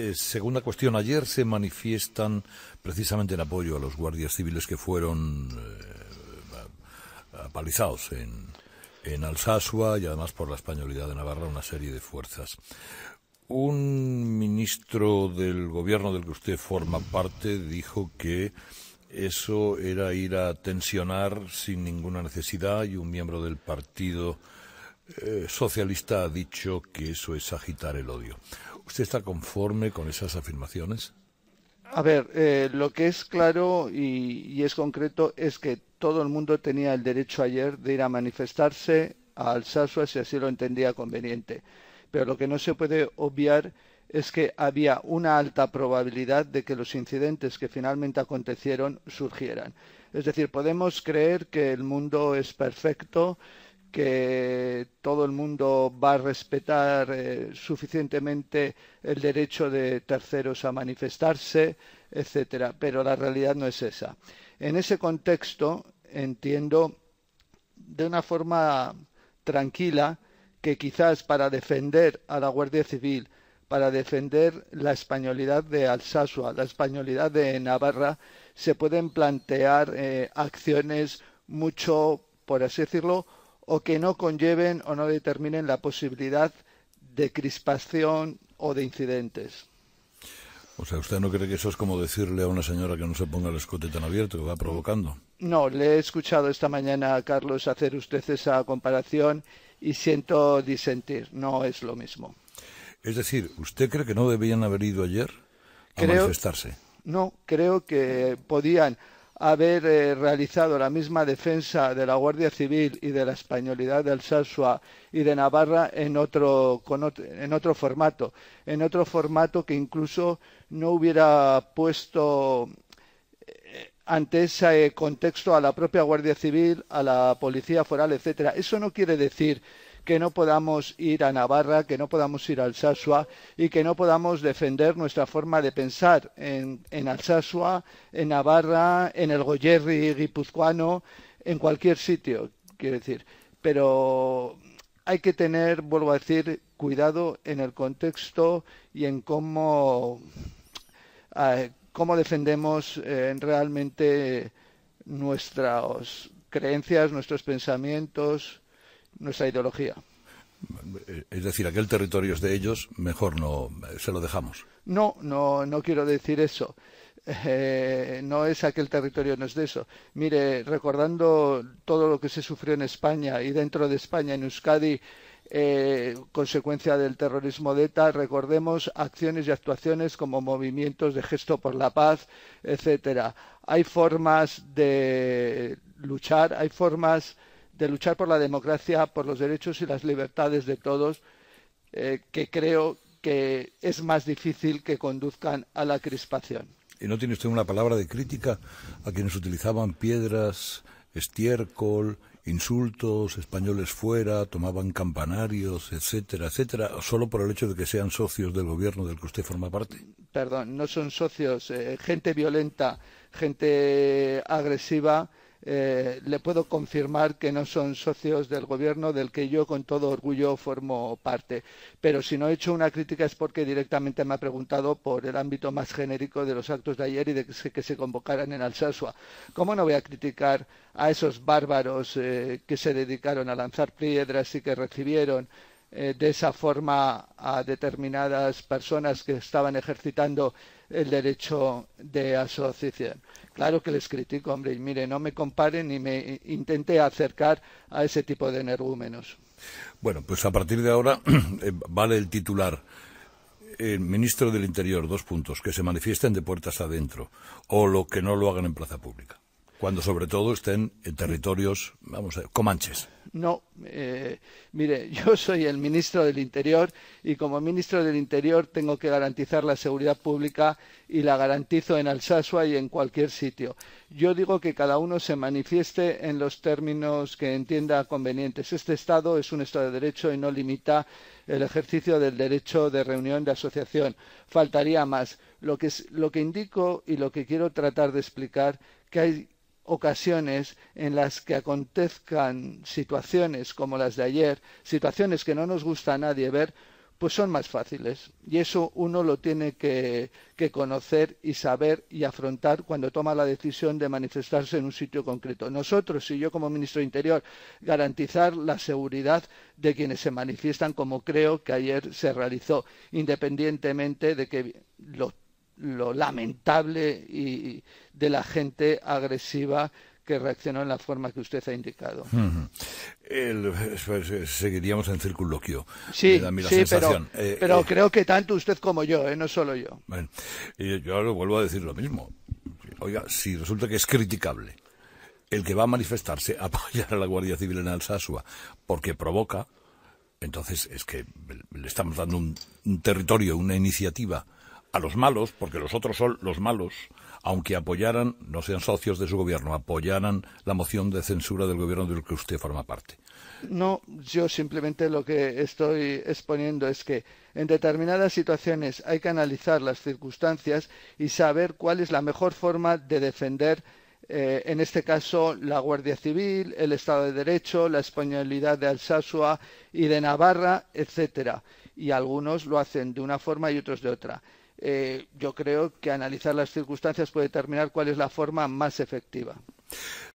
Eh, segunda cuestión, ayer se manifiestan precisamente en apoyo a los guardias civiles que fueron eh, apalizados en, Alsasua y además por la españolidad de Navarra una serie de fuerzas. Un ministro del gobierno del que usted forma parte dijo que eso era ir a tensionar sin ninguna necesidad y un miembro del partido eh, socialista ha dicho que eso es agitar el odio. ¿Usted está conforme con esas afirmaciones? A ver, eh, lo que es claro y, es concreto es que todo el mundo tenía el derecho ayer de ir a manifestarse, a Alsasua si así lo entendía conveniente. Pero lo que no se puede obviar es que había una alta probabilidad de que los incidentes que finalmente acontecieron surgieran. Es decir, podemos creer que el mundo es perfecto, que todo el mundo va a respetar eh, suficientemente el derecho de terceros a manifestarse, etcétera. Pero la realidad no es esa. En ese contexto entiendo de una forma tranquila que quizás para defender a la Guardia Civil, para defender la españolidad de Alsasua, la españolidad de Navarra, se pueden plantear eh, acciones mucho, por así decirlo, o que no conlleven o no determinen la posibilidad de crispación o de incidentes. O sea, ¿usted no cree que eso es como decirle a una señora que no se ponga el escote tan abierto, que va provocando? No, le he escuchado esta mañana a Carlos hacer usted esa comparación y siento disentir, no es lo mismo. Es decir, ¿usted cree que no debían haber ido ayer a manifestarse? No, creo que podían haber eh, realizado la misma defensa de la Guardia Civil y de la españolidad del Alsasua y de Navarra en otro, en otro formato, en otro formato que incluso no hubiera puesto eh, ante ese contexto a la propia Guardia Civil, a la Policía Foral, etcétera. Eso no quiere decir que no podamos ir a Navarra, que no podamos ir a Alsasua y que no podamos defender nuestra forma de pensar en, en Alsasua, en Navarra, en el Goyerri guipuzcoano, en cualquier sitio, quiero decir. Pero hay que tener, vuelvo a decir, cuidado en el contexto y en cómo, defendemos eh, realmente nuestras creencias, nuestros pensamientos, nuestra ideología. Es decir, aquel territorio es de ellos, mejor no se lo dejamos. No, no, no quiero decir eso. Eh, no es aquel territorio, no es de eso. Mire, recordando todo lo que se sufrió en España y dentro de España, en Euskadi, eh, consecuencia del terrorismo de ETA, recordemos acciones y actuaciones como movimientos de gesto por la paz, etcétera. Hay formas de luchar, hay formas de luchar por la democracia, por los derechos y las libertades de todos, eh, que creo que es más difícil que conduzcan a la crispación. ¿Y no tiene usted una palabra de crítica a quienes utilizaban piedras, estiércol, insultos, españoles fuera, tomaban campanarios, etcétera, etcétera, solo por el hecho de que sean socios del gobierno del que usted forma parte? Perdón, no son socios, eh, gente violenta, gente agresiva eh, le puedo confirmar que no son socios del gobierno del que yo con todo orgullo formo parte. Pero si no he hecho una crítica es porque directamente me ha preguntado por el ámbito más genérico de los actos de ayer y de que se, convocaran en Alsasua. ¿Cómo no voy a criticar a esos bárbaros eh, que se dedicaron a lanzar piedras y que recibieron eh, de esa forma a determinadas personas que estaban ejercitando el derecho de asociación. Claro que les critico, hombre, y mire, no me comparen ni me intente acercar a ese tipo de energúmenos. Bueno, pues a partir de ahora eh, vale el titular el eh, ministro del Interior, dos puntos, que se manifiesten de puertas adentro, o lo que no lo hagan en plaza pública, cuando sobre todo estén en territorios, vamos a ver, comanches. No, eh, mire, yo soy el ministro del Interior y como ministro del Interior tengo que garantizar la seguridad pública y la garantizo en Alsasua y en cualquier sitio. Yo digo que cada uno se manifieste en los términos que entienda convenientes. Este Estado es un Estado de Derecho y no limita el ejercicio del derecho de reunión de asociación. Faltaría más. Lo que, indico y lo que quiero tratar de explicar que hay ocasiones en las que acontezcan situaciones como las de ayer, situaciones que no nos gusta a nadie ver, pues son más fáciles. Y eso uno lo tiene que, conocer y saber y afrontar cuando toma la decisión de manifestarse en un sitio concreto. Nosotros y yo como ministro de Interior garantizar la seguridad de quienes se manifiestan como creo que ayer se realizó, independientemente de que los lo lamentable y de la gente agresiva que reaccionó en la forma que usted ha indicado. Pues, eh, seguiríamos en circunloquio. Sí, pero, eh, eh, creo que tanto usted como yo, no solo yo. yo vuelvo a decir lo mismo. Oiga, si resulta que es criticable el que va a manifestarse a apoyar a la Guardia Civil en Alsasua porque provoca, entonces es que le estamos dando un territorio, una iniciativa a los malos, porque los otros son los malos, aunque apoyaran, no sean socios de su gobierno, apoyaran la moción de censura del gobierno del que usted forma parte. No, yo simplemente lo que estoy exponiendo es que en determinadas situaciones hay que analizar las circunstancias y saber cuál es la mejor forma de defender, eh, en este caso, la Guardia Civil, el Estado de Derecho, la españolidad de Alsasua y de Navarra, etcétera. Y algunos lo hacen de una forma y otros de otra. Eh, yo creo que analizar las circunstancias puede determinar cuál es la forma más efectiva.